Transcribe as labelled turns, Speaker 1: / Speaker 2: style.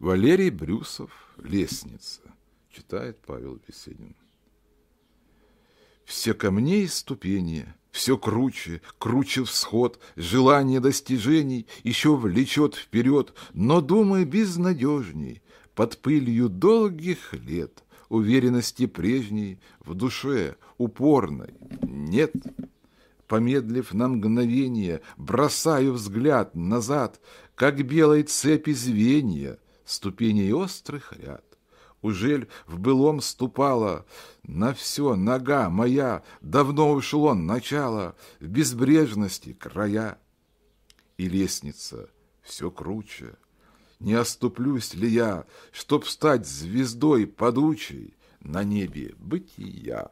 Speaker 1: Валерий Брюсов «Лестница», читает Павел Беседин. Все камни и ступени, все круче, круче всход, Желание достижений еще влечет вперед, Но думай безнадежней, под пылью долгих лет, Уверенности прежней в душе упорной нет. Помедлив на мгновение, бросаю взгляд назад, Как белой цепи звенья ступеней острых ряд. Ужель в былом ступала на все нога моя, давно ушел он начало, в безбрежности края. И лестница все круче. Не оступлюсь ли я, чтоб стать звездой падучей на небе
Speaker 2: бытия?